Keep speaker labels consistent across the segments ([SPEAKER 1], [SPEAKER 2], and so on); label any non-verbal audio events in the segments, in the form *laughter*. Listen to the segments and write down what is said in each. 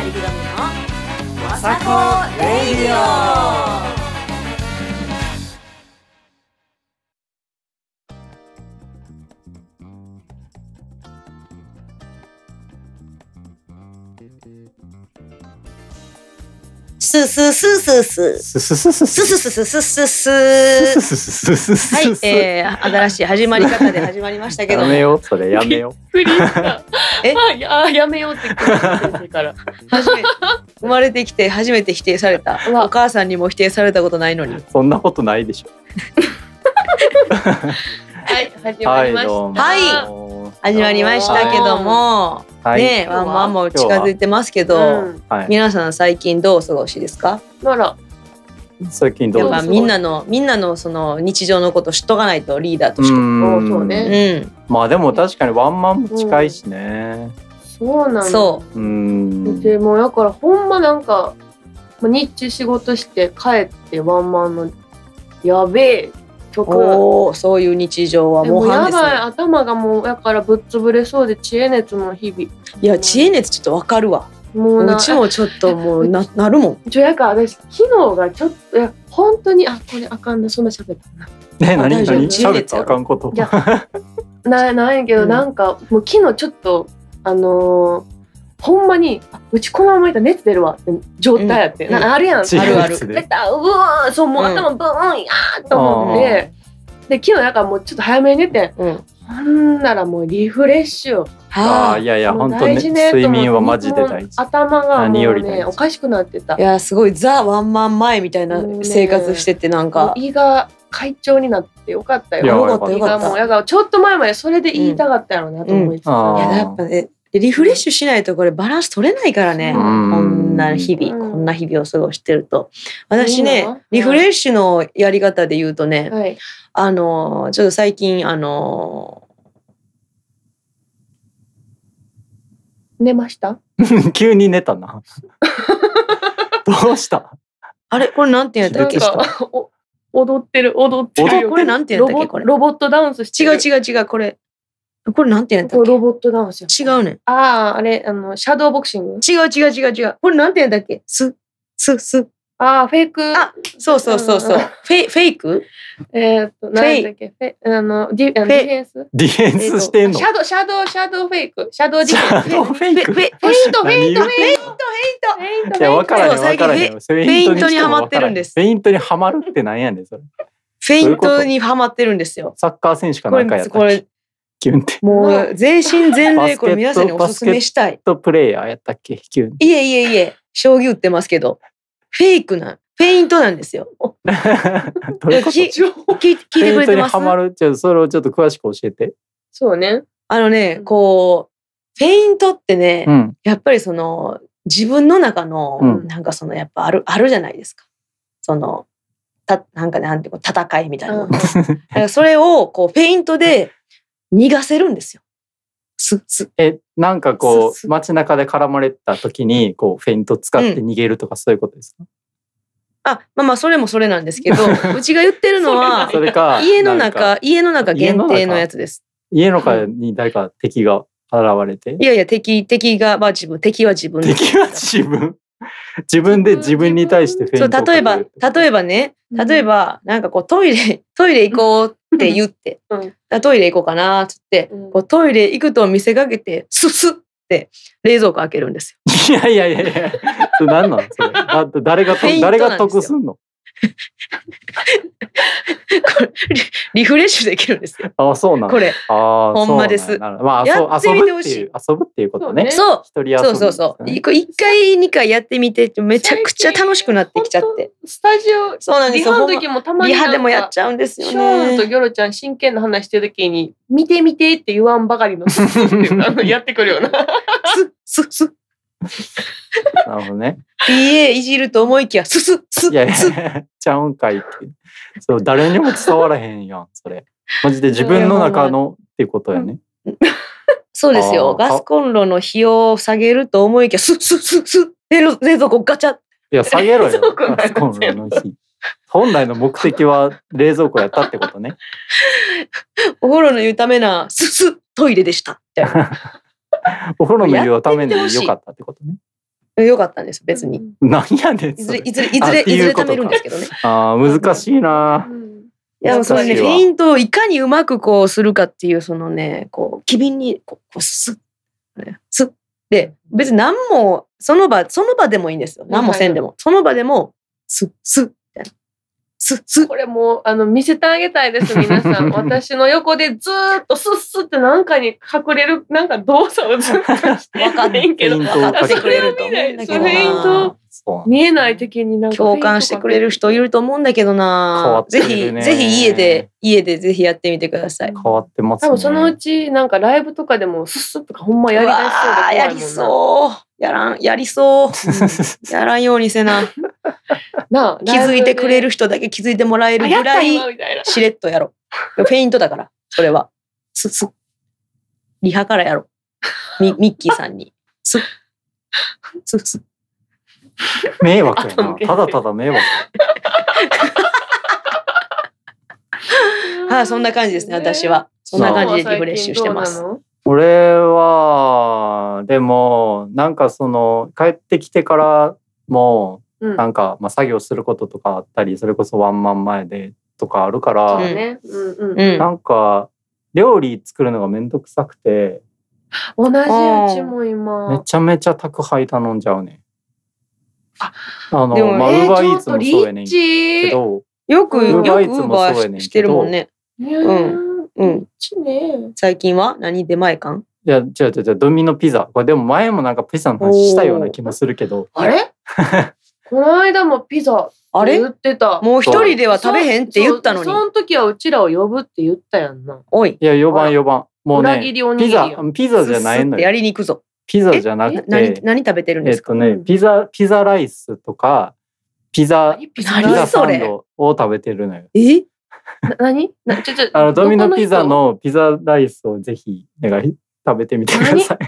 [SPEAKER 1] リグドミ
[SPEAKER 2] のわさこレイディオ
[SPEAKER 1] すすすすす。すすすすすすすすすす。はい、えー、新しい始まり方で始まりましたけど。やめよう、それやめよう。びっくえ、あ、*laughs* やめようって言ってから。生まれてきて初めて否定された。お母さんにも否定されたことないのに。
[SPEAKER 2] そんなことないでしょ。
[SPEAKER 1] *laughs* はい、始まりました。はい。始まりましたけども、
[SPEAKER 2] はい、ね、ワンマンも近づい
[SPEAKER 1] てますけど、はい、皆さん最近どうお過ごしですか？あら。
[SPEAKER 2] 最近どうみんな
[SPEAKER 1] のみんなのその日常のこと知っとかないとリーダーとして。うそうね。
[SPEAKER 2] うん。まあでも確かにワンマンも近いしね。
[SPEAKER 1] うん、そうなの。そ
[SPEAKER 2] う。うん。
[SPEAKER 3] でもだからほんまなんか日中仕事して帰ってワンマンのやべえ
[SPEAKER 1] 曲そういう日常はもうやばい
[SPEAKER 3] 頭がもうやからぶっつぶれそうで知恵熱の日々い
[SPEAKER 1] や知恵熱ちょっとわかるわ
[SPEAKER 3] もううちもち
[SPEAKER 1] ょっともうな *laughs* なるも
[SPEAKER 3] んちょやか私昨日がちょっといや本当にあこれあかんなそんな喋っ
[SPEAKER 2] たなね何何喋ったあかんこといや
[SPEAKER 3] なないけど、うん、なんかもう昨日ちょっとあのーほんまにうちこのままいたら熱出るわって状態やって、うん、なあるやん、うん、あるある出たうわそうもう頭ブーンやーと思って、で昨日なんかもうちょっと早めに寝て、うん、ほ
[SPEAKER 1] んならもうリフレッシュああいやいや本当ね睡眠はマジで大事頭が何よりねおかしくなってたいやすごいザ・ワンマン前みたいな生活しててなんか、胃
[SPEAKER 3] が会長になってよかったよ。よかったよかった。ちょっと前までそ
[SPEAKER 1] れで言いたかったやろ
[SPEAKER 3] うなと思いつつ、うん、いやや
[SPEAKER 1] っぱねリフレッシュしないとこれバランス取れないからね。こんな日々、こんな日々を過ごしてると。私ね、リフレッシュのやり方で言うとね、はい、あの、ちょっと最近、あの、寝ました
[SPEAKER 2] *laughs* 急に寝たな。*laughs* どうした
[SPEAKER 1] あれこれなんて言うんやったっけ
[SPEAKER 3] 踊ってる、踊ってる。これなんて言うんやったっけこれ。ロボットダンス違う違う違う、これ。
[SPEAKER 1] これなんて言うんだっけロボットダンス違うね
[SPEAKER 3] ああ、あれ、あの、シャドーボクシング違う違う違う違う。これなんて言うんだっけす、す、す。ああ、フェイク。あ、そうそうそうそう。フェイ、フェイクえっと、何だっけフェあの、ディフェンス
[SPEAKER 2] ディフェンスしてんのシャド
[SPEAKER 3] ー、シャドー、シャドーフェイク。シャドーディフェンス。ェイント、フェイント、フェイント、フェイント、フェイント、フェイント。フ
[SPEAKER 1] ェイント、フェイント、フェイントにはまってるんです。
[SPEAKER 2] フェイントにはまるってなんやねん、それ。フェイントにはまってるんですよ。サッカー選手かなんかやったこキュンって。もう全身全霊これ皆さんにおすすめしたい。とプレイヤーやったっけキュン。
[SPEAKER 1] いえいえいえ、将棋打ってますけど、フェイクな、フェイントなんですよ。*laughs* どういうこ
[SPEAKER 2] と聞いてくれてます。ハマるちょっとそれをちょっと詳しく教えて。
[SPEAKER 1] そうね。あのね、こう、フェイントってね、うん、やっぱりその、自分の中の、なんかその、やっぱある、あるじゃないですか。その、た、なんかなんていうか、戦いみたいな。うん、それを、こう、フェイントで、逃がせるんですよ。
[SPEAKER 2] すすえなんかこう街中で絡まれた時にこうフェイント使って逃げるとかそういうことですか、うん
[SPEAKER 1] あ、まあまあ、それもそれなんですけど、*laughs* うちが言ってるのは、*laughs* 家の中、家の中限定のやつで
[SPEAKER 2] す。家の中に誰か敵が現れて、いや
[SPEAKER 1] いや、敵、敵が、まあ自分、敵は自分。敵
[SPEAKER 2] は自分 *laughs* 自分で自分に対してフェイントそう、例
[SPEAKER 1] えば、例えばね、例えば、なんかこう、トイレ、トイレ行こうって言って、うん、トイレ行こうかなっつって、こうトイレ行くと見せかけてすすって冷蔵庫開けるんですよ。いやい
[SPEAKER 2] やいやいや、何なんそれ。誰が誰が得すんの？*laughs* リフレッシュできるんですよ。あ、そうなん。これ。あ、ほんまです。まあ、やってみてほしい。遊ぶっていうことね。そう。一人遊ぶ、そうそうそう。一回
[SPEAKER 1] 二回やってみて、めちゃくちゃ楽しくなってきちゃって。スタジオ。そうなんですよ。リハ
[SPEAKER 3] の時もたまに。リハでもやっちゃうんですよね。ショーンとギョロちゃん真剣な話してる時に、見て見て
[SPEAKER 1] って言わんばかりの。やってくるような。す、す、す。
[SPEAKER 2] *laughs* なるほどね。
[SPEAKER 1] BA いじると思いきや、すす、す、いやいや、
[SPEAKER 2] ちゃうんかいって。そう、誰にも伝わらへんやん、それ。*laughs* マジで自分の中のっていうことやね。*laughs* そうですよ。ガス
[SPEAKER 1] コンロの費用を下げると思いきや、す、す、す、す、冷蔵庫ガチャ。い
[SPEAKER 2] や、下げろよ。ガスコンロの火。本来の目的は冷蔵庫やったってことね。
[SPEAKER 1] お風呂の湯ためな、すす、トイレでした。みた
[SPEAKER 2] *laughs* お風呂の湯をために良かったってことね。
[SPEAKER 1] 良かったんです、別に。
[SPEAKER 2] なんやねん。いず
[SPEAKER 1] れ、いずれ、いずれ、いずれ貯めるんですけど
[SPEAKER 2] ね。ああ、難しいな。いや、そのね、フェイ
[SPEAKER 1] ントをいかにうまくこうするかっていう、そのね、こう、機敏に、こう、す。す。で、別に何も、その場、その場でもいいんですよ。何もせんでも、その場でも、す、す。
[SPEAKER 3] ススこれもう、あの、見せてあげたいです、皆さん。*laughs* 私の横でずっとスッスってなんかに隠れる、なんか動作をずっとして
[SPEAKER 2] わかんないけど、それを見
[SPEAKER 3] ない。それと見えない時になんか。共感してくれる
[SPEAKER 1] 人いると思うんだけどな、ね、ぜひ、ぜひ家で、家でぜひやってみてください。変わってます、ね、多分そのうち、なんかライブとかでもスッスとかほんまやりだしそうでやりそう。やらん、やりそう。*laughs* やらんようにせな。*laughs* 気づいてくれる人だけ気づいてもらえるぐらい、しれっとやろう。フェイントだから、それは。す、リハからやろう。ミッキーさんに。す。す、迷惑やな。ただただ迷惑。は *laughs* い、そんな感じですね、私は。そんな感じでリフレッシュ
[SPEAKER 3] してま
[SPEAKER 2] す。俺は、でも、なんかその、帰ってきてからも、なんか、まあ、作業することとかあったりそれこそワンマン前でとかあるから、なんか料理作るのが面倒くさくて
[SPEAKER 3] 同じうちも今め
[SPEAKER 2] ちゃめちゃ宅配頼んじゃうねあのまあ、ウーバーイーツもそうやねんけど
[SPEAKER 1] よくウーバーイーツもそうやねんけど、ね、うんうん、最近は何出前館
[SPEAKER 2] いや、違う違う違う、ドミノピザ。これでも前もなんかピザの話したような気もするけど。あれ
[SPEAKER 1] *laughs* この間もピザあれ言ってた。もう一人で
[SPEAKER 2] は食べへんって言ったのに。その
[SPEAKER 3] 時はうちらを呼ぶって言ったやんな。
[SPEAKER 2] おい。いや、呼ばん呼ばん。もうね、ピザ、ピザじゃないのよ。やりに行くぞ。ピザじゃなくて。何、何
[SPEAKER 1] 食べてるんですか、
[SPEAKER 2] えっとね、ピザ、ピザライスとか、ピザ、ピザサンドを食べてるのよ。え
[SPEAKER 1] 何なちょちょ
[SPEAKER 2] あのドミノピザのピザライスをぜひ、願い、食べてみてください。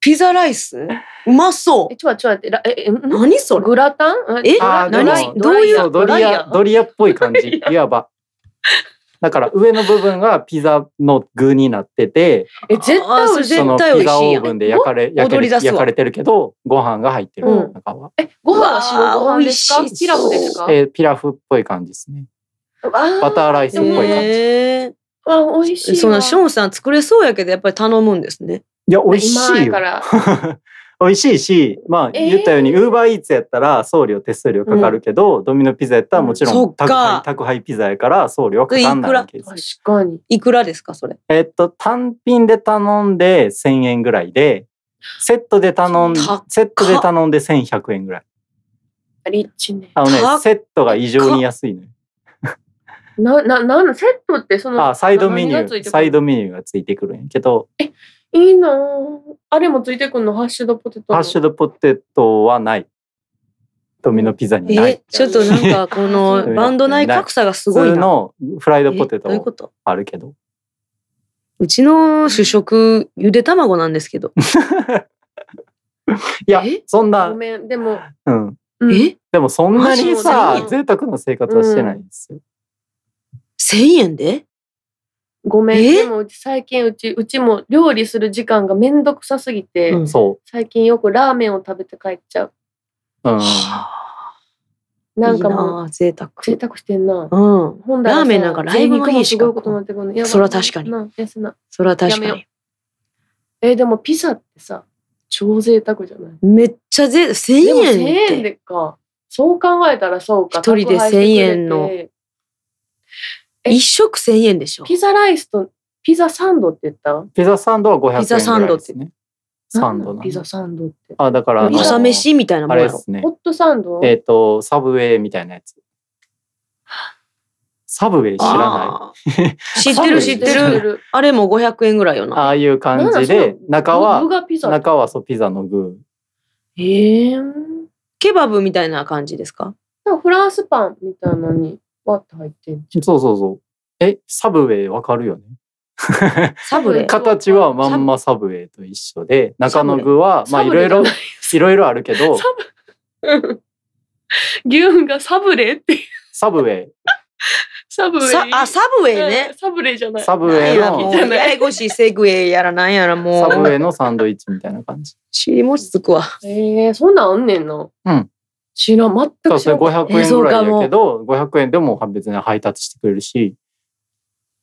[SPEAKER 1] ピザライスうまそう。え、ちょちょ、え、何それグラタンえ、何どういうドリア、
[SPEAKER 2] ドリアっぽい感じ、*laughs* いわば。だから上の部分がピザの具になってて、え絶対絶対美味しいやん。ピザオーブンで焼かれ焼かれてるけど、ご飯が入ってる、うん、
[SPEAKER 3] えご飯は白ご飯ですか？ピラフですか？
[SPEAKER 2] えピラフっぽい感じですね。
[SPEAKER 1] バターライスっぽい感じ。あ美味しい。そのショーンさん作れそうやけどやっぱり頼むんですね。
[SPEAKER 2] いや美味しいよ。から *laughs* 美味しいし、まあ、言ったように、ウーバーイーツやったら送料手数料かかるけど、うん、ドミノピザやったらもちろん宅配、宅配ピザやから送料はかかんないわ
[SPEAKER 1] けです。確かに。いくらですか、それ。
[SPEAKER 2] えっと、単品で頼んで1000円ぐらいで、セットで頼ん、セットで頼んで1100円ぐらい。
[SPEAKER 3] リッチね。あのね、セッ
[SPEAKER 2] トが異常に安いの、ね、
[SPEAKER 3] よ。な、な、なん、セットってその、あ、サイドメニュー、サ
[SPEAKER 2] イドメニューがついてくるんやけど。え、
[SPEAKER 3] いいなあれもついてくんのハッシュドポテト。ハッ
[SPEAKER 2] シュドポテトはない。*laughs* ミノピザにない。え、ちょっとなんかこのバンド内格差がすごいな。普通のフライドポテトはあるけど。うちの
[SPEAKER 1] 主食、ゆで卵なんですけど。*laughs*
[SPEAKER 2] いや、そんな。ご
[SPEAKER 1] め
[SPEAKER 3] ん、でも。
[SPEAKER 2] うん。えでもそんなにさ、贅沢な生活はしてないんですよ。1000円でごめん、で
[SPEAKER 3] もうち最近うち、うちも料理する時間がめんどくさすぎて、うん最近よくラーメンを食べて帰っちゃう。う。ん。なんかもう、いい贅沢。贅沢してんな。
[SPEAKER 1] うん。ラーメンなんかライブの日しかもいこ
[SPEAKER 3] ないそれは確かにななそれは確かに。えーでもピザってさ、超贅沢じゃない
[SPEAKER 1] めっちゃぜ、1000でも1000円で
[SPEAKER 3] か。そう考えたらそうか。一人で1000円の一食千円でしょ。ピザライスとピザサンドって言っ
[SPEAKER 2] たピザサンドは500円ぐらいです、ね、ピザサンドっ
[SPEAKER 3] て。サンドピザサンドって。
[SPEAKER 2] あ、だから、朝飯
[SPEAKER 1] みたいなもんやね、ホットサンドえっ、
[SPEAKER 2] ー、と、サブウェイみたいなやつ。サブウェイ知らない。知ってる知ってる。あれも500円ぐらいよな。ああいう感じで、中は、中はそうピザの具。
[SPEAKER 1] ええー、ケ
[SPEAKER 2] バブみたいな感じですか
[SPEAKER 3] フランスパンみたいなのに。バっと入ってん
[SPEAKER 2] じゃん。そうそうそう。え、サブウェイわかるよねサブウェイ形はまんまサブウェイと一緒で、中の具は、まあいろいろ、いろいろあるけど。サ
[SPEAKER 3] ブ、牛がサブレってサブウェイ。サブウェイ。あ、サブウェイね。サブレじゃない。サブ
[SPEAKER 2] ウェイの。や
[SPEAKER 3] や
[SPEAKER 1] こしいセグウェイやらなんやらも
[SPEAKER 2] う。サブウェイのサンドイッチみたいな感じ。尻餅つくわ。
[SPEAKER 3] ええー、
[SPEAKER 1] そんなんあんねんの。
[SPEAKER 2] うん。知ら全くそうですね500円ぐらいやけど500円でも別に配達してくれるし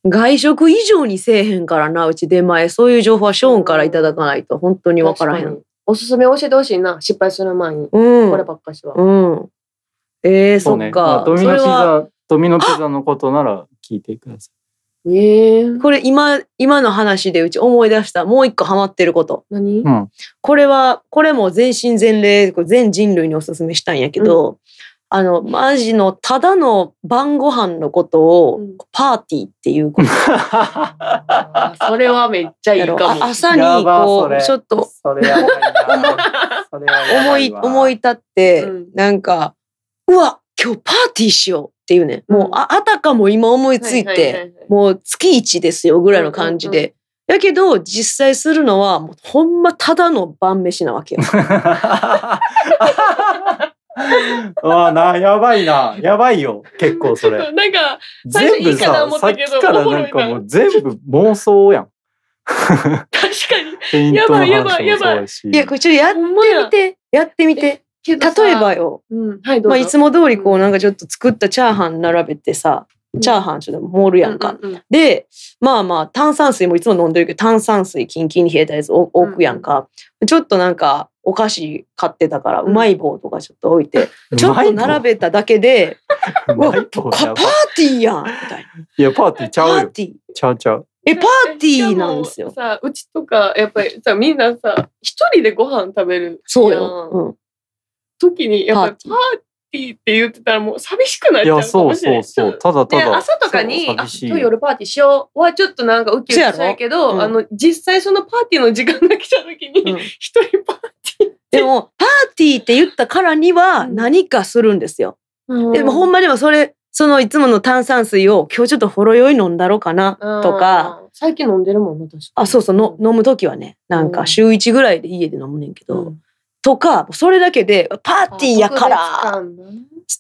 [SPEAKER 1] 外食以上にせえへんからなうち出前そういう情報はショーンからいただかないと本当に分からへんおすすめ教えてほしいな失敗する前に、うん、こればっかしは、うん、えー、そ,、ね、そっか、ドミノピザ
[SPEAKER 2] ドミノピザのことなら聞いてください
[SPEAKER 1] えこれ今、今の話でうち思い出したもう一個ハマってること。何、これは、これも全身全霊、全人類におすすめしたんやけど、うん、あの、マジのただの晩ご飯のことをパーティーっていうこと。う *laughs* ん、それはめっちゃいいかも。朝にこう、ちょっと *laughs* 思い、思い立って、なんか、うわ、今日パーティーしよう。っていうね、もうああたかも今思いついて、もう月1ですよぐらいの感じで。やけど実際するのはもうほんまただの晩飯なわけよ。*laughs*
[SPEAKER 2] あなやばいなやばいよ結構それ。*laughs* なんか全部ささっきからなんかもう全部妄想やん。
[SPEAKER 1] 確かに *laughs* やばいやばいやばい。いやこれちょっとやってみてやってみて。例えばよ、うんはいまあ、いつも通りこうなんかちょっと作ったチャーハン並べてさ、うん、チャーハンちょっと盛るやんか、うんうんうん、でまあまあ炭酸水もいつも飲んでるけど炭酸水キンキンに冷えたやつ置くやんか、うん、ちょっとなんかお菓子買ってたから、うまい棒とかちょっと置いて、うん、ちょっと並べただけで「*laughs* うわパーティーやん」みたい
[SPEAKER 2] な。いやパーティーちゃうよ。パーティーちゃうちゃう。
[SPEAKER 1] えパーテ
[SPEAKER 2] ィーなんですよ。
[SPEAKER 3] さうちとかやっぱりさみんなさ一人でご飯食べる
[SPEAKER 2] そうよ、うん、
[SPEAKER 3] 時に、やっぱりパーティーって言ってたらもう寂しくなっちゃうかもしれない。いそ
[SPEAKER 2] うそうそう。ただただ。朝とかに、あ、今日夜
[SPEAKER 3] パーティーしようはちょっとなんかウキウキしちけど、うん、あの、実際そのパーティーの時間が来た時に、一、うん、人
[SPEAKER 1] パーティー。でも、パーティーって言ったからには何かするんですよ。
[SPEAKER 3] うん、でもほん
[SPEAKER 1] までもそれ、そのいつもの炭酸水を今日ちょっとほろ酔い飲んだろうかなとか。
[SPEAKER 3] 最近飲んでるもんね、
[SPEAKER 1] 確かあ、そうそう、の飲む時はね、なんか週1ぐらいで家で飲むねんけど、うん、とか、それだけで、パーティーやから、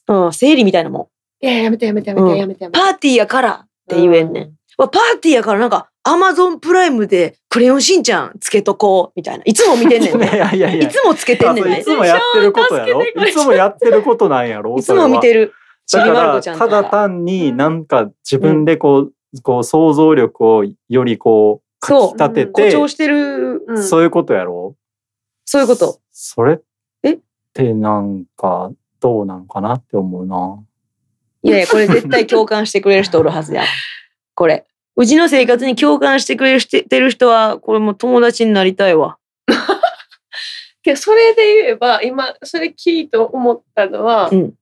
[SPEAKER 1] うん、生理みたいなもん。いや、やめてやめてやめてやめてやめて。パーティーやからって言えんねん。パーティーやからなんか、アマゾンプライムでクレヨンしんちゃんつけとこう、みたいな。いつも見てんねんね。*laughs* いやいやいや。いつもつけてんねんね。いつもやってることやろ。いつもやっ
[SPEAKER 2] てることなんやろ。いつも見てる。だから、ただ単になんか自分でこう、うん、こう想像力をよりこう、かき立てて。そう、うん、誇張し
[SPEAKER 1] てる、うん、
[SPEAKER 2] そういうことやろ。そういうこと。それってなんかどうなのかなって思うな。いやいや、これ絶対共
[SPEAKER 1] 感してくれる人おるはずや。*laughs* これ。うちの生活に共感してくれてる人は、これも友達になりたいわ。
[SPEAKER 3] いや、それで言えば、今、それ聞いと思ったのは、うん、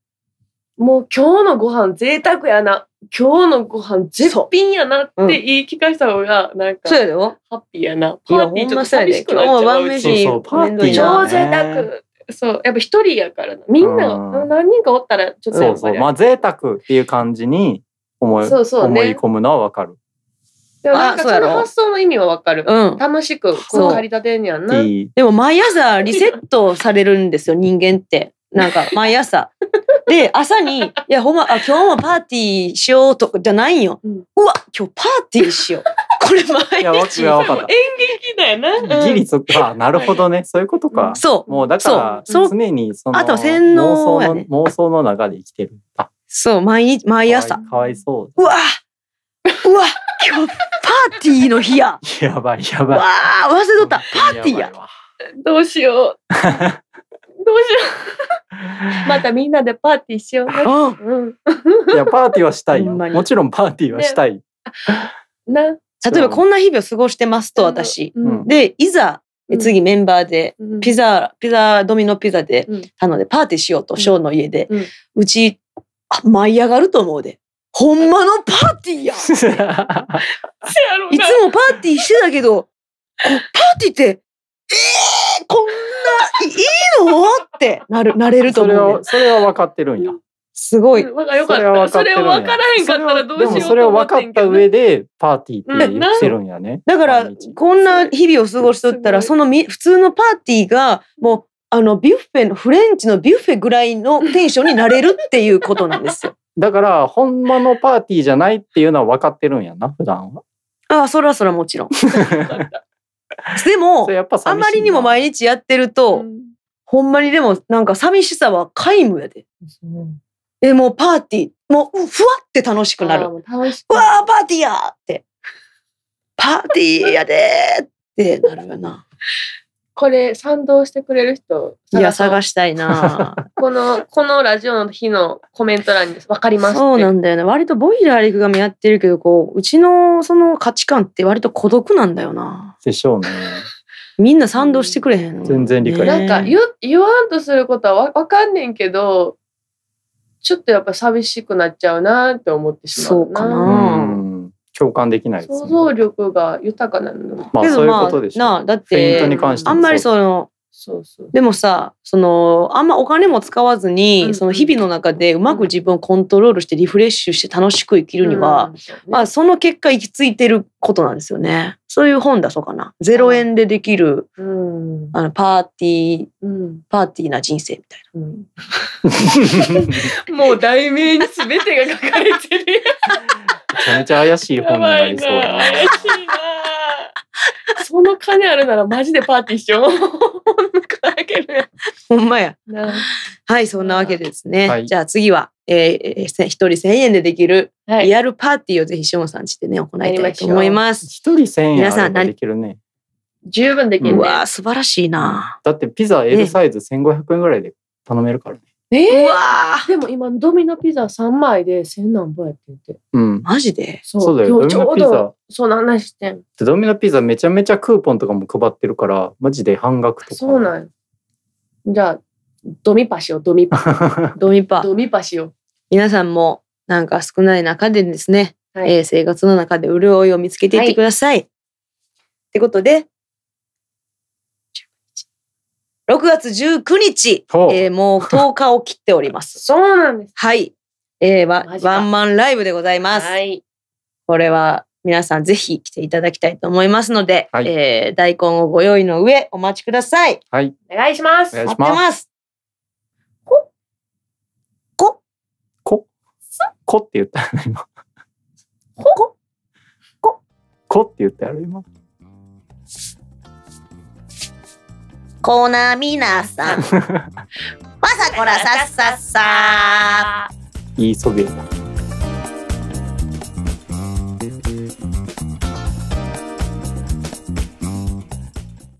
[SPEAKER 3] もう今日のご飯贅沢やな。今日のご飯絶品やなって言い聞かした方が、なんか、そうやろハッ
[SPEAKER 2] ピーやな。パーティーちょっと寂しくなっちゃう。今日そうそう、パーティー超贅
[SPEAKER 3] 沢。そう、やっぱ一人やからみんな、何人かおったら、ちょっとそうそう。まあ、
[SPEAKER 2] 贅沢っていう感じに思いそうそう、思い込むのはわかる。
[SPEAKER 3] でもなんかその発想の意味はわかる。楽しく、こう、駆り立てんやんな。
[SPEAKER 1] でも毎朝リセットされるんですよ、人間って。なんか毎朝。で、朝に、いや、ほんま、あ、今日もパーティーしようとかじゃないんよ。うわ、
[SPEAKER 2] 今日パーティーしよう。
[SPEAKER 1] これ毎日。いや、わ
[SPEAKER 2] かった。演
[SPEAKER 3] 劇だよな。ギリそっか。なるほ
[SPEAKER 2] どね。そういうことか。そう。もうだから、常にその、あと洗脳妄想の、妄想の中で生きてる。あ
[SPEAKER 1] そう、毎日、毎朝。
[SPEAKER 2] かわいそう。
[SPEAKER 1] うわうわ今日パーティーの日や。
[SPEAKER 2] やばい、やばい。わ
[SPEAKER 1] あ忘れとった。パーティーや。どうしよう。
[SPEAKER 3] どうしよう。またみんなでパーティーしようね。
[SPEAKER 2] うん、いや、パーティーはしたいよ。もちろんパーティーはしたい。ね、
[SPEAKER 1] な例えばこんな日々を過ごしてますと私、うん、でいざ次メンバーでピザ、ピザドミノピザでなのでパーティーしようと、ショーの家で、うち舞い上がると思うでほんまのパーティーや *laughs* いつもパーティーしてたけ
[SPEAKER 2] どパーティーってえ
[SPEAKER 1] えこんないいのって
[SPEAKER 2] なる、なれると思う、ね、それは、それは分かってるんや。すごい。よかった。それは分からへんかったらどうしようでもそれを分かった上でパーティーって言ってるんやね。だから、
[SPEAKER 1] こんな日々を過ごしとったら、そのみ普通のパーティーが、もう、あの、ビュッフェの、
[SPEAKER 2] フレンチのビュッフェぐらいのテンションになれるっていうことなんですよ。*laughs* だから、ほんまのパーティーじゃないっていうのは分かってるんやな、普段は。ああ、それはそれはもちろん。
[SPEAKER 1] *laughs* でも、あまりにも毎日やってると、うん、ほんまにでもなんか寂しさは皆無やで。え、もうパーティー、もうふわって楽しくなる。うわーパーティーやって。パーティーやでってなるよな。
[SPEAKER 3] これ賛同してくれる人
[SPEAKER 1] いや探したいな
[SPEAKER 3] *laughs* このこのラジオの日のコメント欄に分かりますそうな
[SPEAKER 1] んだよね割とボイラー陸がやってるけどこううちのその価値観って割と孤独なんだよなでしょうねみんな賛
[SPEAKER 2] 同してくれへん全然理解、ね、なんか言
[SPEAKER 1] 言わんと
[SPEAKER 3] することは分かんねんけどちょっとやっぱ寂しくなっちゃうなって
[SPEAKER 2] 思ってしまうそうかな、うん共感できないね、想
[SPEAKER 3] 像力が豊かなの。
[SPEAKER 2] まあ、そういうことでしょ、まあ、なだって、あんまりそ
[SPEAKER 1] の、そうそうでもさそのあんまお金も使わずに、うん、その日々の中でうまく自分をコントロールしてリフレッシュして楽しく生きるには、うん、まあ、その結果行き着いてることなんですよね。そういう本だそうかな。ゼロ円でできる、
[SPEAKER 3] うん、
[SPEAKER 1] あのパーティー、うん、パーティーな人
[SPEAKER 2] 生みたいな。
[SPEAKER 3] *laughs* *laughs* *laughs* もう題名に全てが書かれてる。
[SPEAKER 2] ちゃめちゃ怪しい本になりそうだな。
[SPEAKER 3] その金あるならマジでパーティーしよう。*laughs*
[SPEAKER 1] ほんまや。はい、そんなわけですね。じゃあ次は、えー、一人千円でできるはいリアルパーティーをぜひしもさんちでね、行いたいと思いま
[SPEAKER 2] す。一人千円皆さんできるね。十分
[SPEAKER 1] できるうわ素晴らしいな。
[SPEAKER 2] だってピザ L サイズ1500円ぐらいで頼めるからね。
[SPEAKER 3] えー、うわでも今ドミノピザ3枚で千何本や
[SPEAKER 2] って言って。うん。マジでそうそうだよ。ちょうど
[SPEAKER 3] その話してん。
[SPEAKER 2] ドミノピザめちゃめちゃクーポンとかも配ってるから、マジで半額と
[SPEAKER 3] か。そうなん。じゃあ、
[SPEAKER 1] ドミパしよう、*laughs* ドミパ。ドミパ。ドミパしよう。皆さんもなんか少ない中でですね、はい、えー、生活の中で潤いを見つけていってください。はい、ってことで、6月19日、えー、もう10日を切っております。*laughs* そうなんです。はい。えー、ワワンマンライブでございます。はい。これは皆さんぜひ来ていただきたいと思いますので、はい、えー、大根をご用意の上お待ちください。はい。お願いします。お願いします。こ、
[SPEAKER 2] こ、こ、こって言ったら今。こ、こ、こって言ったら今。
[SPEAKER 1] コーナー皆さん。*laughs* わさこらさっさっさ
[SPEAKER 2] いいそびえ。